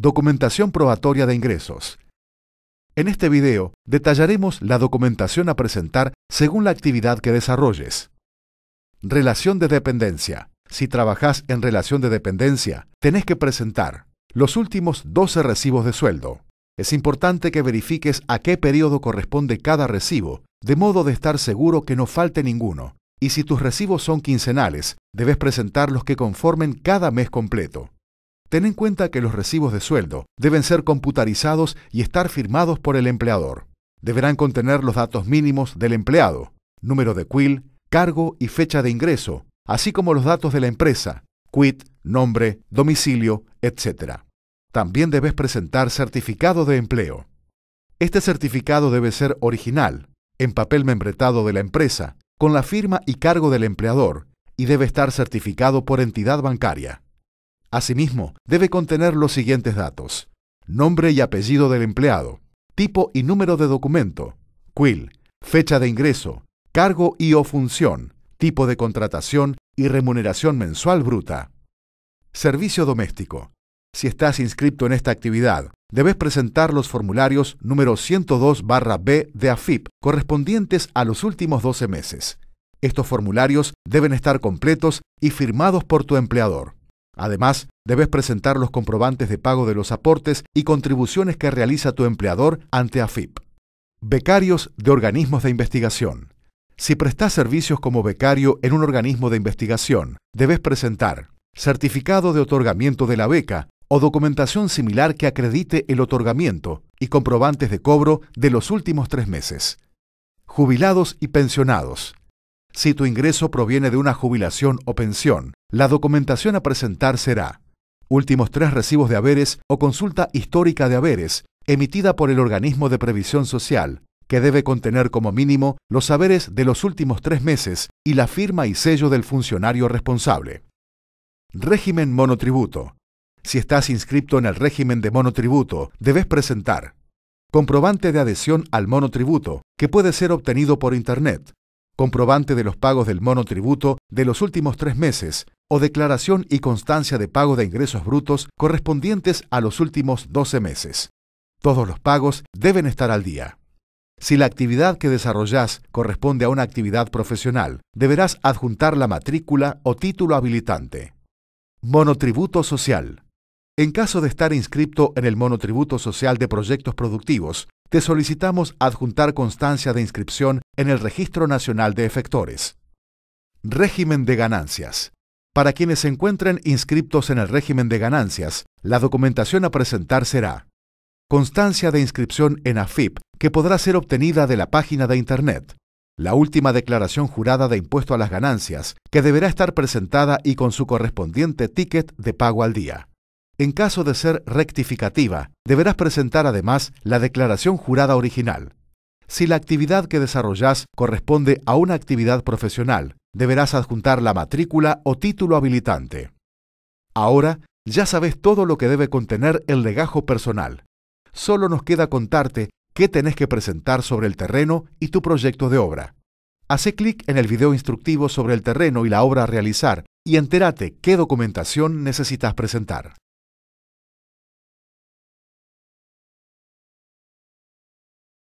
Documentación probatoria de ingresos. En este video detallaremos la documentación a presentar según la actividad que desarrolles. Relación de dependencia. Si trabajas en relación de dependencia, tenés que presentar los últimos 12 recibos de sueldo. Es importante que verifiques a qué periodo corresponde cada recibo, de modo de estar seguro que no falte ninguno. Y si tus recibos son quincenales, debes presentar los que conformen cada mes completo. Ten en cuenta que los recibos de sueldo deben ser computarizados y estar firmados por el empleador. Deberán contener los datos mínimos del empleado, número de quill, cargo y fecha de ingreso, así como los datos de la empresa, quit, nombre, domicilio, etc. También debes presentar certificado de empleo. Este certificado debe ser original, en papel membretado de la empresa, con la firma y cargo del empleador, y debe estar certificado por entidad bancaria. Asimismo, debe contener los siguientes datos. Nombre y apellido del empleado, tipo y número de documento, quill, fecha de ingreso, cargo y o función, tipo de contratación y remuneración mensual bruta. Servicio doméstico. Si estás inscrito en esta actividad, debes presentar los formularios número 102-B de AFIP correspondientes a los últimos 12 meses. Estos formularios deben estar completos y firmados por tu empleador. Además, debes presentar los comprobantes de pago de los aportes y contribuciones que realiza tu empleador ante AFIP. Becarios de organismos de investigación. Si prestas servicios como becario en un organismo de investigación, debes presentar certificado de otorgamiento de la beca o documentación similar que acredite el otorgamiento y comprobantes de cobro de los últimos tres meses. Jubilados y pensionados. Si tu ingreso proviene de una jubilación o pensión, la documentación a presentar será últimos tres recibos de haberes o consulta histórica de haberes emitida por el organismo de previsión social, que debe contener como mínimo los haberes de los últimos tres meses y la firma y sello del funcionario responsable. Régimen monotributo. Si estás inscrito en el régimen de monotributo, debes presentar comprobante de adhesión al monotributo, que puede ser obtenido por Internet, comprobante de los pagos del monotributo de los últimos tres meses o declaración y constancia de pago de ingresos brutos correspondientes a los últimos 12 meses. Todos los pagos deben estar al día. Si la actividad que desarrollas corresponde a una actividad profesional, deberás adjuntar la matrícula o título habilitante. Monotributo social. En caso de estar inscripto en el Monotributo Social de Proyectos Productivos, te solicitamos adjuntar constancia de inscripción en el Registro Nacional de Efectores. Régimen de ganancias. Para quienes se encuentren inscriptos en el régimen de ganancias, la documentación a presentar será constancia de inscripción en AFIP que podrá ser obtenida de la página de Internet, la última declaración jurada de impuesto a las ganancias que deberá estar presentada y con su correspondiente ticket de pago al día. En caso de ser rectificativa, deberás presentar además la declaración jurada original, si la actividad que desarrollás corresponde a una actividad profesional, deberás adjuntar la matrícula o título habilitante. Ahora ya sabes todo lo que debe contener el legajo personal. Solo nos queda contarte qué tenés que presentar sobre el terreno y tu proyecto de obra. Haz clic en el video instructivo sobre el terreno y la obra a realizar y entérate qué documentación necesitas presentar.